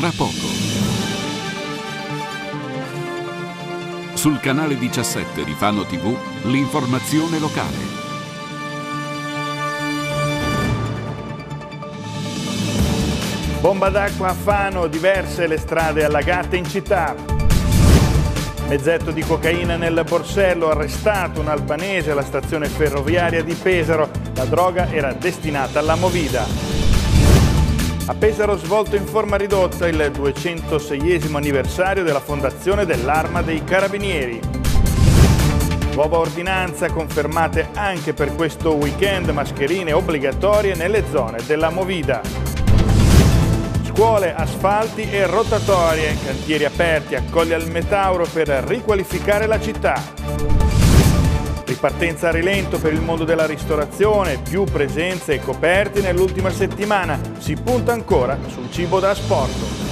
tra poco. Sul canale 17 di Fano TV l'informazione locale. Bomba d'acqua a Fano, diverse le strade allagate in città. Mezzetto di cocaina nel borsello, arrestato un albanese alla stazione ferroviaria di Pesaro. La droga era destinata alla movida. A Pesaro svolto in forma ridotta il 206 anniversario della fondazione dell'Arma dei Carabinieri. Nuova ordinanza confermate anche per questo weekend mascherine obbligatorie nelle zone della Movida. Scuole, asfalti e rotatorie, cantieri aperti, accoglie al Metauro per riqualificare la città ripartenza a rilento per il mondo della ristorazione, più presenze e coperte nell'ultima settimana. Si punta ancora sul cibo da asporto.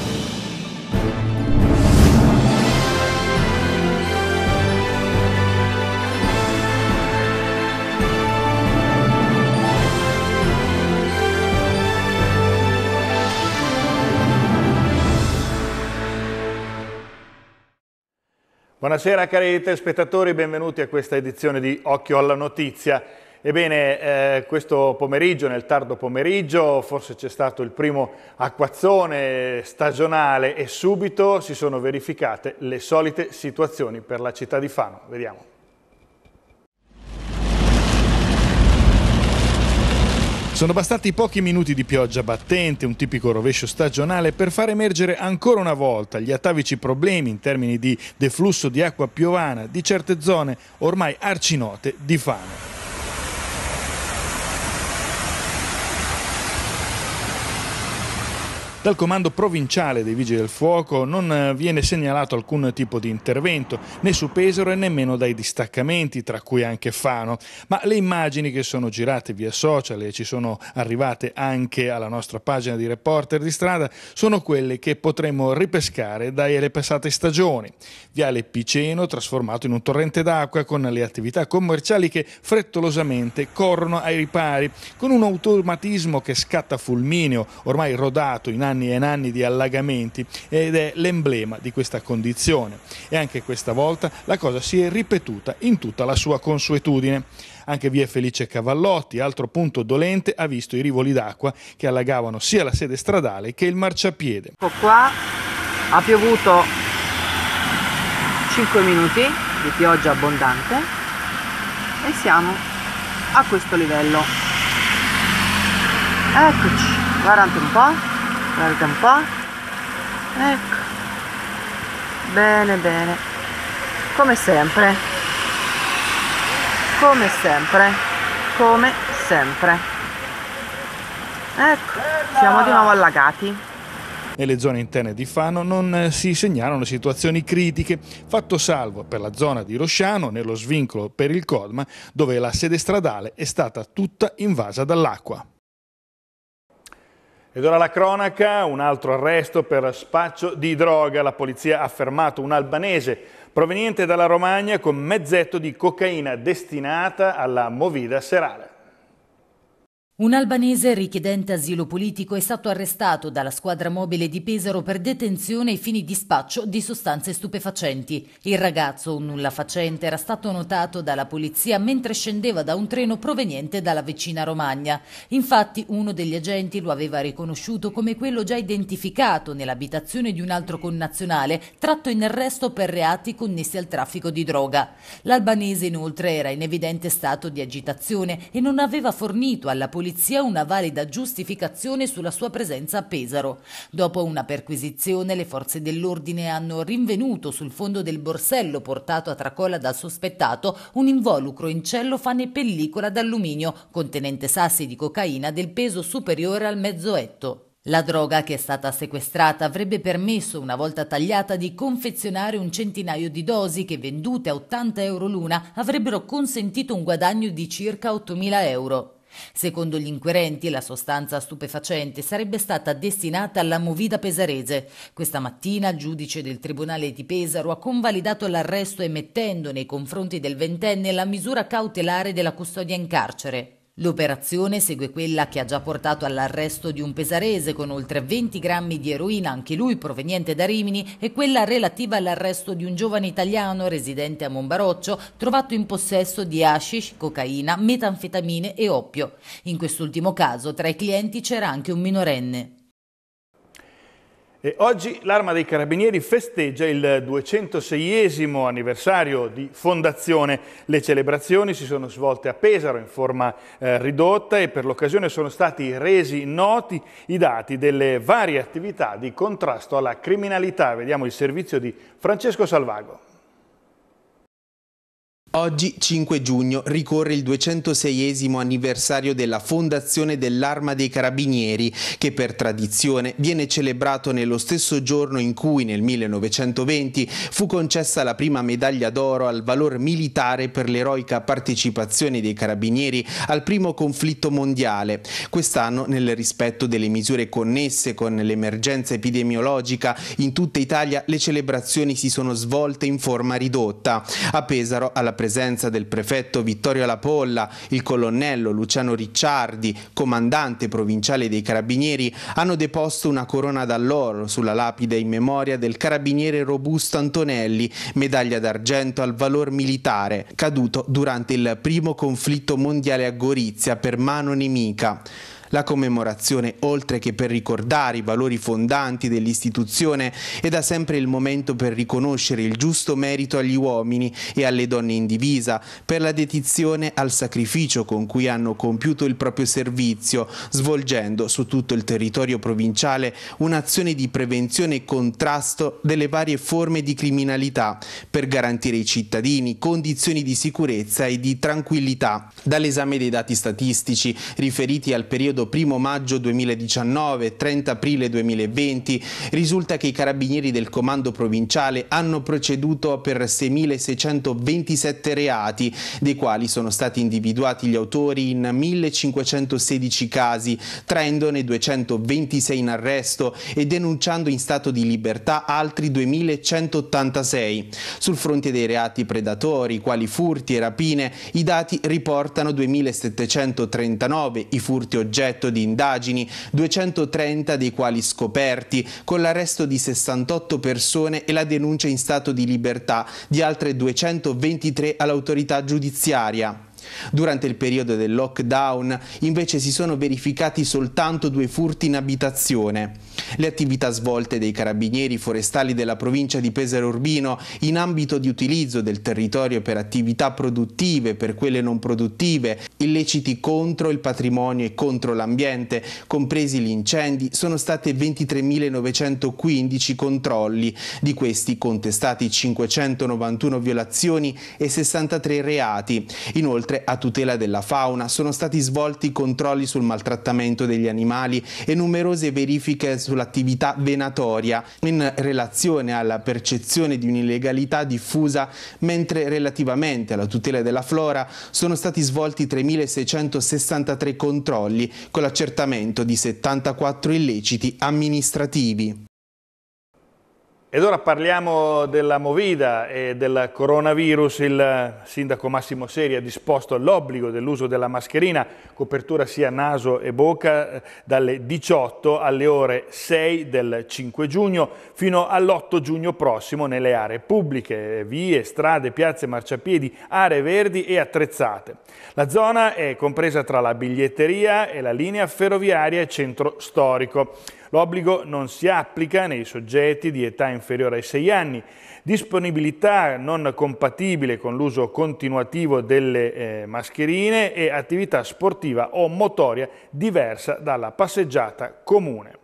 Buonasera cari telespettatori, benvenuti a questa edizione di Occhio alla Notizia. Ebbene, eh, questo pomeriggio, nel tardo pomeriggio, forse c'è stato il primo acquazzone stagionale e subito si sono verificate le solite situazioni per la città di Fano. Vediamo. Sono bastati pochi minuti di pioggia battente, un tipico rovescio stagionale, per far emergere ancora una volta gli atavici problemi in termini di deflusso di acqua piovana di certe zone ormai arcinote di fame. Dal comando provinciale dei Vigili del Fuoco non eh, viene segnalato alcun tipo di intervento, né su Pesaro e nemmeno dai distaccamenti, tra cui anche Fano, ma le immagini che sono girate via social e ci sono arrivate anche alla nostra pagina di reporter di strada sono quelle che potremmo ripescare dalle passate stagioni. Viale Piceno trasformato in un torrente d'acqua con le attività commerciali che frettolosamente corrono ai ripari, con un automatismo che scatta fulmineo, ormai rodato in anni anni e anni di allagamenti ed è l'emblema di questa condizione. E anche questa volta la cosa si è ripetuta in tutta la sua consuetudine. Anche via Felice Cavallotti, altro punto dolente, ha visto i rivoli d'acqua che allagavano sia la sede stradale che il marciapiede. Ecco Qua ha piovuto 5 minuti di pioggia abbondante e siamo a questo livello. Eccoci, guardate un po' guarda un po' ecco bene bene come sempre come sempre come sempre ecco siamo di nuovo allagati nelle zone interne di Fano non eh, si segnalano situazioni critiche, fatto salvo per la zona di Rosciano, nello svincolo per il Colma, dove la sede stradale è stata tutta invasa dall'acqua. Ed ora la cronaca, un altro arresto per spaccio di droga. La polizia ha fermato un albanese proveniente dalla Romagna con mezzetto di cocaina destinata alla movida serale. Un albanese richiedente asilo politico è stato arrestato dalla squadra mobile di Pesaro per detenzione ai fini di spaccio di sostanze stupefacenti. Il ragazzo, un nulla facente, era stato notato dalla polizia mentre scendeva da un treno proveniente dalla vicina Romagna. Infatti uno degli agenti lo aveva riconosciuto come quello già identificato nell'abitazione di un altro connazionale, tratto in arresto per reati connessi al traffico di droga. L'albanese inoltre era in evidente stato di agitazione e non aveva fornito alla polizia polizia una valida giustificazione sulla sua presenza a Pesaro. Dopo una perquisizione, le forze dell'ordine hanno rinvenuto sul fondo del borsello portato a tracolla dal sospettato un involucro in cellofane e pellicola d'alluminio contenente sassi di cocaina del peso superiore al mezzo etto. La droga che è stata sequestrata avrebbe permesso, una volta tagliata, di confezionare un centinaio di dosi che, vendute a 80 euro l'una, avrebbero consentito un guadagno di circa 8.000 euro. Secondo gli inquirenti, la sostanza stupefacente sarebbe stata destinata alla movida pesarese. Questa mattina il giudice del Tribunale di Pesaro ha convalidato l'arresto emettendo nei confronti del ventenne la misura cautelare della custodia in carcere. L'operazione segue quella che ha già portato all'arresto di un pesarese con oltre 20 grammi di eroina, anche lui proveniente da Rimini, e quella relativa all'arresto di un giovane italiano residente a Monbaroccio, trovato in possesso di hashish, cocaina, metanfetamine e oppio. In quest'ultimo caso tra i clienti c'era anche un minorenne. E oggi l'Arma dei Carabinieri festeggia il 206 anniversario di fondazione. Le celebrazioni si sono svolte a Pesaro in forma eh, ridotta e per l'occasione sono stati resi noti i dati delle varie attività di contrasto alla criminalità. Vediamo il servizio di Francesco Salvago. Oggi, 5 giugno, ricorre il 206 anniversario della fondazione dell'Arma dei Carabinieri, che per tradizione viene celebrato nello stesso giorno in cui, nel 1920, fu concessa la prima medaglia d'oro al valor militare per l'eroica partecipazione dei Carabinieri al primo conflitto mondiale. Quest'anno, nel rispetto delle misure connesse con l'emergenza epidemiologica, in tutta Italia le celebrazioni si sono svolte in forma ridotta. A Pesaro, alla presenza presenza del prefetto Vittorio Lapolla, il colonnello Luciano Ricciardi, comandante provinciale dei Carabinieri, hanno deposto una corona d'alloro sulla lapide in memoria del carabiniere Robusto Antonelli, medaglia d'argento al valor militare, caduto durante il primo conflitto mondiale a Gorizia per mano nemica. La commemorazione, oltre che per ricordare i valori fondanti dell'istituzione, è da sempre il momento per riconoscere il giusto merito agli uomini e alle donne in divisa, per la dedizione al sacrificio con cui hanno compiuto il proprio servizio, svolgendo su tutto il territorio provinciale un'azione di prevenzione e contrasto delle varie forme di criminalità, per garantire ai cittadini condizioni di sicurezza e di tranquillità. Dall'esame dei dati statistici riferiti al periodo periodo 1 maggio 2019-30 aprile 2020 risulta che i carabinieri del comando provinciale hanno proceduto per 6.627 reati, dei quali sono stati individuati gli autori in 1.516 casi, traendone 226 in arresto e denunciando in stato di libertà altri 2.186. Sul fronte dei reati predatori, quali furti e rapine, i dati riportano 2.739, i furti oggetti oggetto di indagini, 230 dei quali scoperti, con l'arresto di 68 persone e la denuncia in stato di libertà di altre 223 all'autorità giudiziaria. Durante il periodo del lockdown invece si sono verificati soltanto due furti in abitazione. Le attività svolte dei carabinieri forestali della provincia di Pesaro Urbino in ambito di utilizzo del territorio per attività produttive, per quelle non produttive, illeciti contro il patrimonio e contro l'ambiente, compresi gli incendi, sono state 23.915 controlli, di questi contestati 591 violazioni e 63 reati. Inoltre inoltre a tutela della fauna sono stati svolti controlli sul maltrattamento degli animali e numerose verifiche sull'attività venatoria in relazione alla percezione di un'illegalità diffusa, mentre relativamente alla tutela della flora sono stati svolti 3.663 controlli con l'accertamento di 74 illeciti amministrativi. Ed ora parliamo della Movida e del coronavirus. Il sindaco Massimo Seri ha disposto l'obbligo dell'uso della mascherina, copertura sia naso e bocca, eh, dalle 18 alle ore 6 del 5 giugno fino all'8 giugno prossimo nelle aree pubbliche, eh, vie, strade, piazze, marciapiedi, aree verdi e attrezzate. La zona è compresa tra la biglietteria e la linea ferroviaria e centro storico. L'obbligo non si applica nei soggetti di età inferiore ai 6 anni. Disponibilità non compatibile con l'uso continuativo delle eh, mascherine e attività sportiva o motoria diversa dalla passeggiata comune.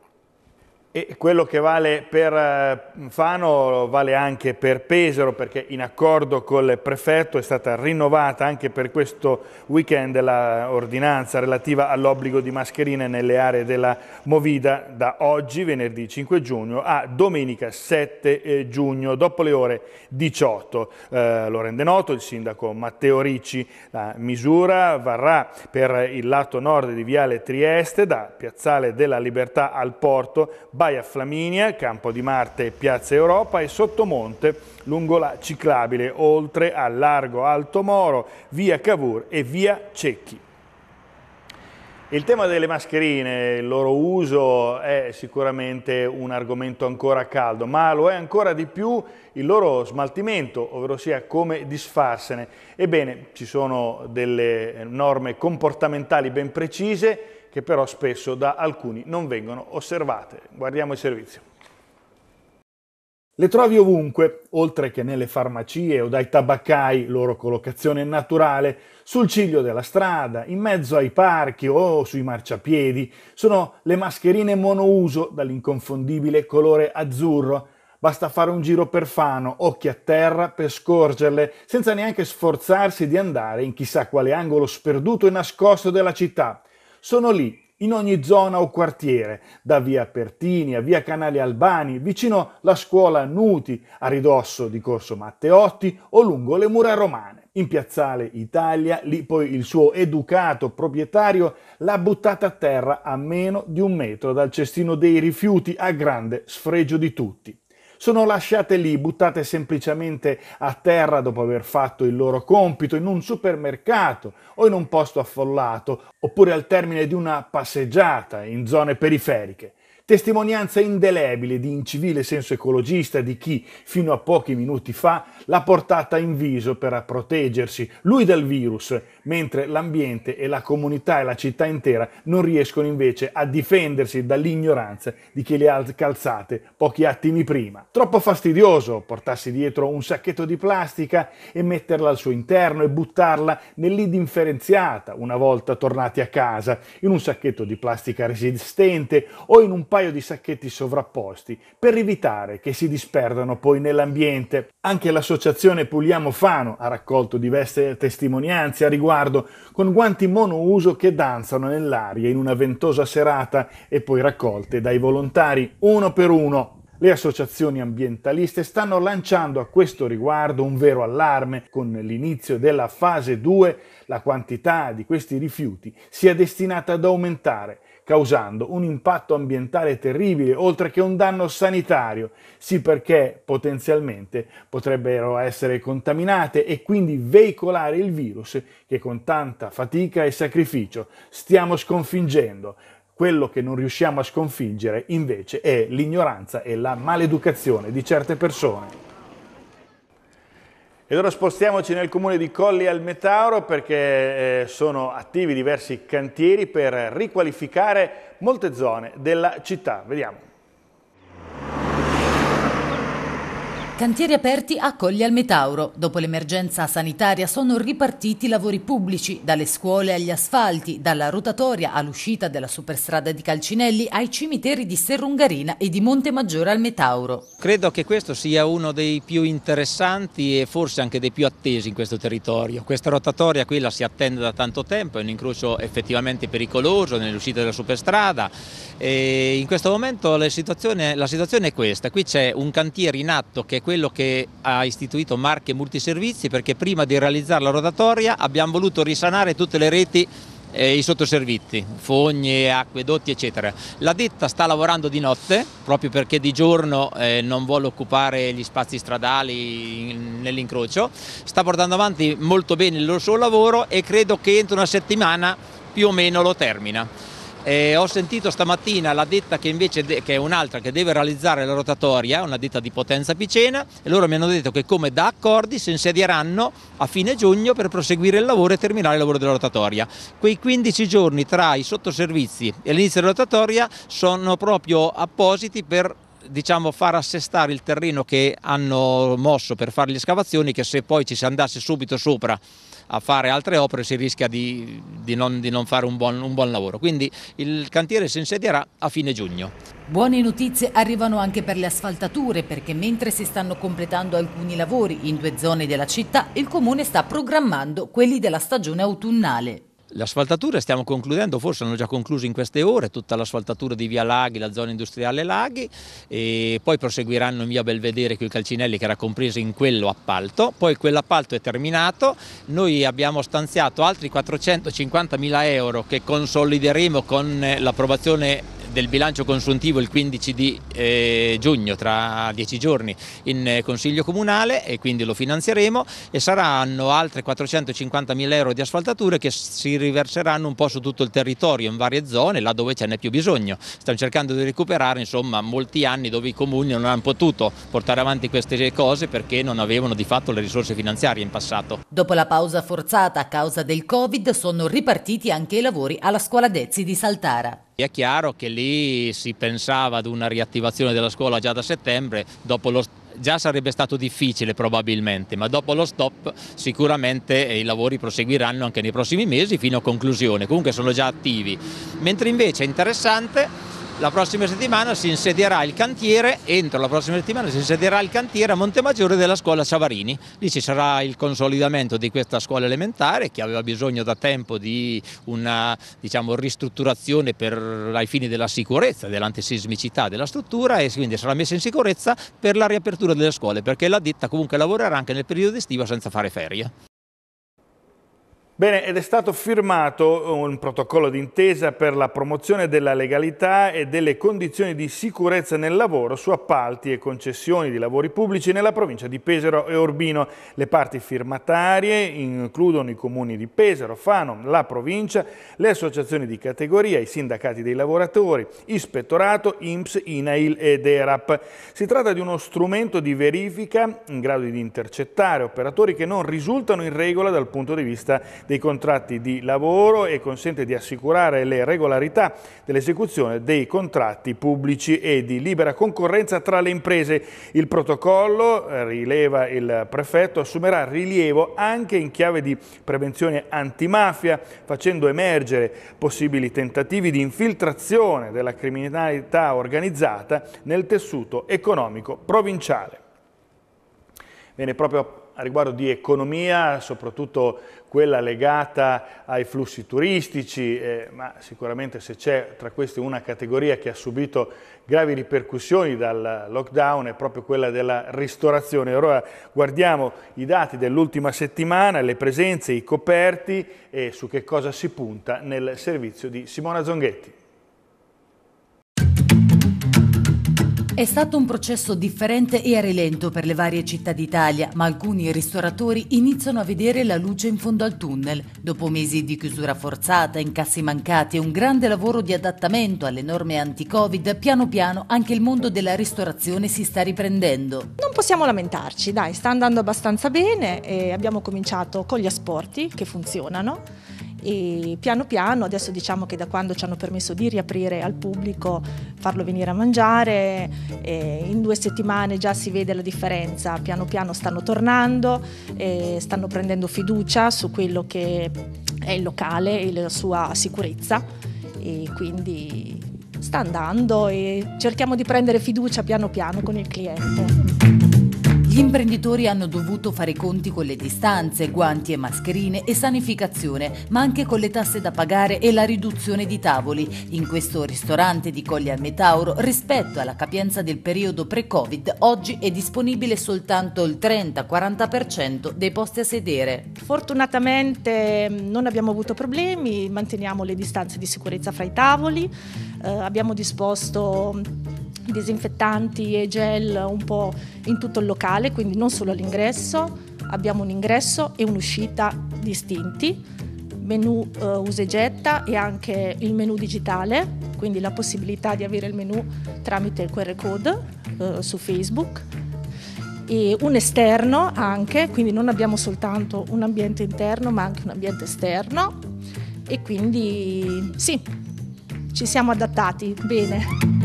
E quello che vale per eh, Fano vale anche per Pesaro perché in accordo col prefetto è stata rinnovata anche per questo weekend l'ordinanza relativa all'obbligo di mascherine nelle aree della Movida da oggi venerdì 5 giugno a domenica 7 eh, giugno dopo le ore 18. Eh, lo rende noto il sindaco Matteo Ricci. La misura varrà per il lato nord di Viale Trieste da Piazzale della Libertà al porto Baia Flaminia, Campo di Marte e Piazza Europa e Sottomonte lungo la ciclabile, oltre a Largo Alto Moro, via Cavour e via Cecchi. Il tema delle mascherine, il loro uso è sicuramente un argomento ancora caldo, ma lo è ancora di più il loro smaltimento, ovvero sia come disfarsene. Ebbene, ci sono delle norme comportamentali ben precise che però spesso da alcuni non vengono osservate. Guardiamo il servizio. Le trovi ovunque, oltre che nelle farmacie o dai tabaccai, loro collocazione naturale, sul ciglio della strada, in mezzo ai parchi o sui marciapiedi. Sono le mascherine monouso dall'inconfondibile colore azzurro. Basta fare un giro per Fano, occhi a terra, per scorgerle, senza neanche sforzarsi di andare in chissà quale angolo sperduto e nascosto della città sono lì in ogni zona o quartiere, da via Pertini a via Canali Albani, vicino la scuola Nuti, a ridosso di Corso Matteotti o lungo le mura romane. In piazzale Italia, lì poi il suo educato proprietario l'ha buttata a terra a meno di un metro dal cestino dei rifiuti a grande sfregio di tutti sono lasciate lì, buttate semplicemente a terra dopo aver fatto il loro compito in un supermercato o in un posto affollato, oppure al termine di una passeggiata in zone periferiche. Testimonianza indelebile di incivile senso ecologista di chi, fino a pochi minuti fa, l'ha portata in viso per proteggersi, lui dal virus, mentre l'ambiente e la comunità e la città intera non riescono invece a difendersi dall'ignoranza di chi le ha calzate pochi attimi prima. Troppo fastidioso portarsi dietro un sacchetto di plastica e metterla al suo interno e buttarla nell'indifferenziata una volta tornati a casa, in un sacchetto di plastica resistente o in un paio di sacchetti sovrapposti, per evitare che si disperdano poi nell'ambiente. Anche l'associazione Puliamo Fano ha raccolto diverse testimonianze a riguardo sguardo, con guanti monouso che danzano nell'aria in una ventosa serata e poi raccolte dai volontari uno per uno. Le associazioni ambientaliste stanno lanciando a questo riguardo un vero allarme. Con l'inizio della fase 2 la quantità di questi rifiuti si è destinata ad aumentare causando un impatto ambientale terribile, oltre che un danno sanitario, sì perché potenzialmente potrebbero essere contaminate e quindi veicolare il virus che con tanta fatica e sacrificio stiamo sconfiggendo. Quello che non riusciamo a sconfiggere invece è l'ignoranza e la maleducazione di certe persone. E allora spostiamoci nel comune di Colli al Metauro perché eh, sono attivi diversi cantieri per riqualificare molte zone della città. Vediamo. Cantieri aperti accoglie al Metauro. Dopo l'emergenza sanitaria sono ripartiti i lavori pubblici, dalle scuole agli asfalti, dalla rotatoria all'uscita della superstrada di Calcinelli ai cimiteri di Serrungarina e di Monte Maggiore al Metauro. Credo che questo sia uno dei più interessanti e forse anche dei più attesi in questo territorio. Questa rotatoria qui la si attende da tanto tempo, è un incrocio effettivamente pericoloso nell'uscita della superstrada e in questo momento la situazione, la situazione è questa. Qui c'è un cantiere in atto che è quello che ha istituito Marche Multiservizi perché prima di realizzare la rotatoria abbiamo voluto risanare tutte le reti e eh, i sottoservizi, fogne, acquedotti eccetera. La ditta sta lavorando di notte proprio perché di giorno eh, non vuole occupare gli spazi stradali nell'incrocio, sta portando avanti molto bene il suo lavoro e credo che entro una settimana più o meno lo termina. E ho sentito stamattina la ditta che invece che è un'altra che deve realizzare la rotatoria, una ditta di potenza Picena, e loro mi hanno detto che come da accordi si insedieranno a fine giugno per proseguire il lavoro e terminare il lavoro della rotatoria. Quei 15 giorni tra i sottoservizi e l'inizio della rotatoria sono proprio appositi per diciamo, far assestare il terreno che hanno mosso per fare le scavazioni che se poi ci si andasse subito sopra a fare altre opere si rischia di, di, non, di non, fare un buon, un buon lavoro. Quindi il cantiere si insedierà a fine giugno. Buone notizie arrivano anche per le asfaltature perché mentre si stanno completando alcuni lavori in due zone della città, il comune sta programmando quelli della stagione autunnale. Le asfaltature stiamo concludendo, forse hanno già concluso in queste ore, tutta l'asfaltatura di via Laghi, la zona industriale Laghi e poi proseguiranno in via Belvedere con i calcinelli che era compreso in quello appalto, poi quell'appalto è terminato, noi abbiamo stanziato altri 450 mila euro che consolideremo con eh, l'approvazione del bilancio consuntivo il 15 di eh, giugno, tra dieci giorni, in eh, Consiglio Comunale e quindi lo finanzieremo e saranno altre 450 mila euro di asfaltature che si riverseranno un po' su tutto il territorio, in varie zone, là dove ce n'è più bisogno. Stiamo cercando di recuperare insomma, molti anni dove i comuni non hanno potuto portare avanti queste cose perché non avevano di fatto le risorse finanziarie in passato. Dopo la pausa forzata a causa del Covid sono ripartiti anche i lavori alla scuola Dezzi di Saltara. È chiaro che lì si pensava ad una riattivazione della scuola già da settembre, dopo lo già sarebbe stato difficile probabilmente, ma dopo lo stop sicuramente i lavori proseguiranno anche nei prossimi mesi fino a conclusione, comunque sono già attivi. Mentre invece è interessante la prossima settimana si insedierà il cantiere, entro la prossima settimana si insedierà il cantiere a Montemaggiore della scuola Savarini. Lì ci sarà il consolidamento di questa scuola elementare che aveva bisogno da tempo di una diciamo, ristrutturazione per, ai fini della sicurezza, dell'antisismicità della struttura e quindi sarà messa in sicurezza per la riapertura delle scuole perché la ditta comunque lavorerà anche nel periodo estivo senza fare ferie. Bene, ed è stato firmato un protocollo d'intesa per la promozione della legalità e delle condizioni di sicurezza nel lavoro su appalti e concessioni di lavori pubblici nella provincia di Pesaro e Urbino. Le parti firmatarie includono i comuni di Pesaro, Fano, la provincia, le associazioni di categoria, i sindacati dei lavoratori, ispettorato, INPS, INAIL ed ERAP. Si tratta di uno strumento di verifica in grado di intercettare operatori che non risultano in regola dal punto di vista dei contratti di lavoro e consente di assicurare le regolarità dell'esecuzione dei contratti pubblici e di libera concorrenza tra le imprese. Il protocollo, eh, rileva il prefetto, assumerà rilievo anche in chiave di prevenzione antimafia, facendo emergere possibili tentativi di infiltrazione della criminalità organizzata nel tessuto economico provinciale. Bene, proprio a riguardo di economia, soprattutto quella legata ai flussi turistici, eh, ma sicuramente se c'è tra queste una categoria che ha subito gravi ripercussioni dal lockdown è proprio quella della ristorazione. Allora guardiamo i dati dell'ultima settimana, le presenze, i coperti e su che cosa si punta nel servizio di Simona Zonghetti. È stato un processo differente e a rilento per le varie città d'Italia, ma alcuni ristoratori iniziano a vedere la luce in fondo al tunnel. Dopo mesi di chiusura forzata, incassi mancati e un grande lavoro di adattamento alle norme anti-Covid, piano piano anche il mondo della ristorazione si sta riprendendo. Non possiamo lamentarci, dai, sta andando abbastanza bene e abbiamo cominciato con gli asporti che funzionano e piano piano adesso diciamo che da quando ci hanno permesso di riaprire al pubblico farlo venire a mangiare eh, in due settimane già si vede la differenza piano piano stanno tornando eh, stanno prendendo fiducia su quello che è il locale e la sua sicurezza e quindi sta andando e cerchiamo di prendere fiducia piano piano con il cliente. Gli imprenditori hanno dovuto fare i conti con le distanze, guanti e mascherine e sanificazione, ma anche con le tasse da pagare e la riduzione di tavoli. In questo ristorante di Colli al Metauro, rispetto alla capienza del periodo pre-Covid, oggi è disponibile soltanto il 30-40% dei posti a sedere. Fortunatamente mm, non abbiamo avuto problemi, manteniamo le distanze di sicurezza fra i tavoli, eh, abbiamo disposto mm, disinfettanti e gel un po' in tutto il locale, quindi non solo all'ingresso, abbiamo un ingresso e un'uscita distinti, menu eh, usa e getta e anche il menu digitale, quindi la possibilità di avere il menu tramite il QR code eh, su Facebook e un esterno anche, quindi non abbiamo soltanto un ambiente interno ma anche un ambiente esterno e quindi sì, ci siamo adattati bene.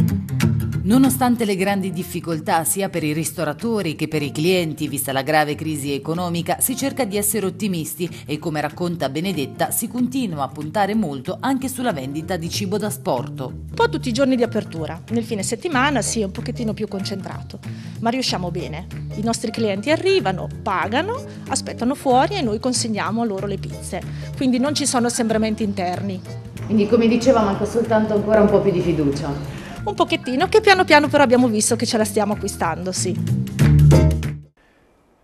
Nonostante le grandi difficoltà sia per i ristoratori che per i clienti, vista la grave crisi economica, si cerca di essere ottimisti e come racconta Benedetta si continua a puntare molto anche sulla vendita di cibo da sporto. Un po' tutti i giorni di apertura, nel fine settimana sì, è un pochettino più concentrato, ma riusciamo bene. I nostri clienti arrivano, pagano, aspettano fuori e noi consegniamo loro le pizze, quindi non ci sono assembramenti interni. Quindi come dicevamo manca soltanto ancora un po' più di fiducia un pochettino che piano piano però abbiamo visto che ce la stiamo acquistando, sì.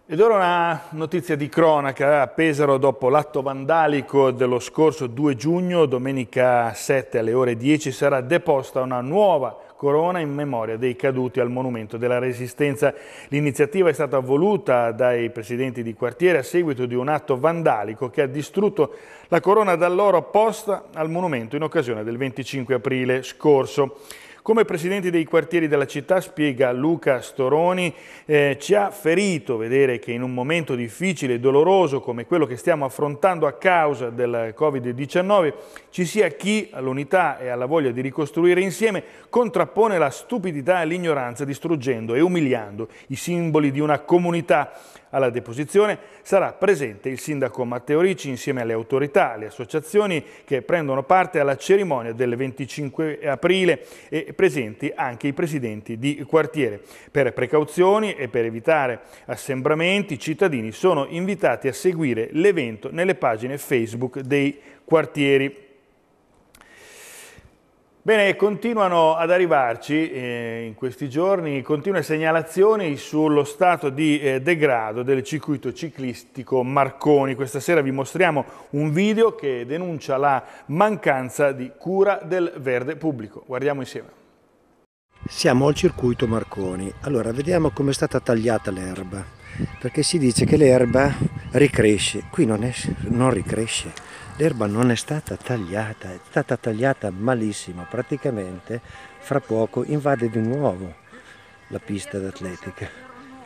Ed ora una notizia di cronaca a Pesaro dopo l'atto vandalico dello scorso 2 giugno, domenica 7 alle ore 10 sarà deposta una nuova corona in memoria dei caduti al Monumento della Resistenza. L'iniziativa è stata voluta dai presidenti di quartiere a seguito di un atto vandalico che ha distrutto la corona da loro posta al monumento in occasione del 25 aprile scorso. Come presidente dei quartieri della città, spiega Luca Storoni, eh, ci ha ferito vedere che in un momento difficile e doloroso come quello che stiamo affrontando a causa del Covid-19 ci sia chi all'unità e alla voglia di ricostruire insieme contrappone la stupidità e l'ignoranza distruggendo e umiliando i simboli di una comunità. Alla deposizione sarà presente il sindaco Matteo Ricci insieme alle autorità, alle associazioni che prendono parte alla cerimonia del 25 aprile e presenti anche i presidenti di quartiere. Per precauzioni e per evitare assembramenti, i cittadini sono invitati a seguire l'evento nelle pagine Facebook dei quartieri. Bene, continuano ad arrivarci eh, in questi giorni continue segnalazioni sullo stato di eh, degrado del circuito ciclistico Marconi. Questa sera vi mostriamo un video che denuncia la mancanza di cura del verde pubblico. Guardiamo insieme. Siamo al circuito Marconi. Allora, vediamo come è stata tagliata l'erba, perché si dice che l'erba ricresce. Qui non, è, non ricresce, l'erba non è stata tagliata, è stata tagliata malissimo, praticamente fra poco invade di nuovo la pista d'atletica.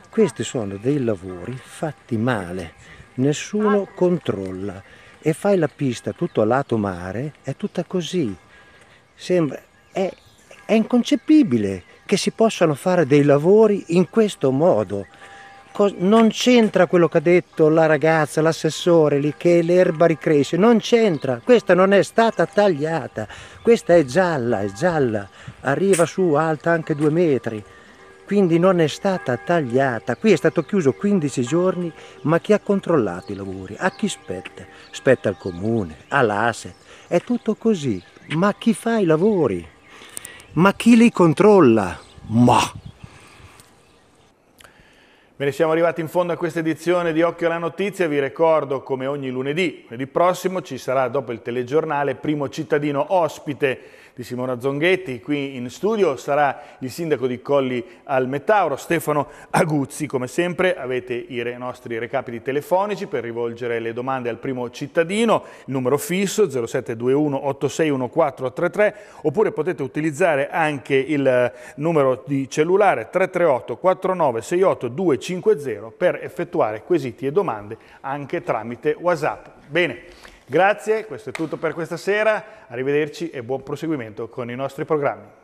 Questi sono dei lavori fatti male, nessuno controlla e fai la pista tutto a lato mare, è tutta così. Sembra, è è inconcepibile che si possano fare dei lavori in questo modo. Non c'entra quello che ha detto la ragazza, l'assessore lì, che l'erba ricresce, non c'entra, questa non è stata tagliata, questa è gialla, è gialla, arriva su alta anche due metri, quindi non è stata tagliata. Qui è stato chiuso 15 giorni, ma chi ha controllato i lavori? A chi spetta? Spetta al comune, all'asset, è tutto così, ma chi fa i lavori? Ma chi li controlla? Ma! Bene, siamo arrivati in fondo a questa edizione di Occhio alla Notizia. Vi ricordo, come ogni lunedì, lunedì prossimo ci sarà dopo il telegiornale Primo Cittadino Ospite di Simona Zonghetti. Qui in studio sarà il sindaco di Colli al Metauro, Stefano Aguzzi. Come sempre avete i nostri recapiti telefonici per rivolgere le domande al primo cittadino, il numero fisso 0721 861433 oppure potete utilizzare anche il eh, numero di cellulare 338 4968 250 per effettuare quesiti e domande anche tramite WhatsApp. Bene. Grazie, questo è tutto per questa sera, arrivederci e buon proseguimento con i nostri programmi.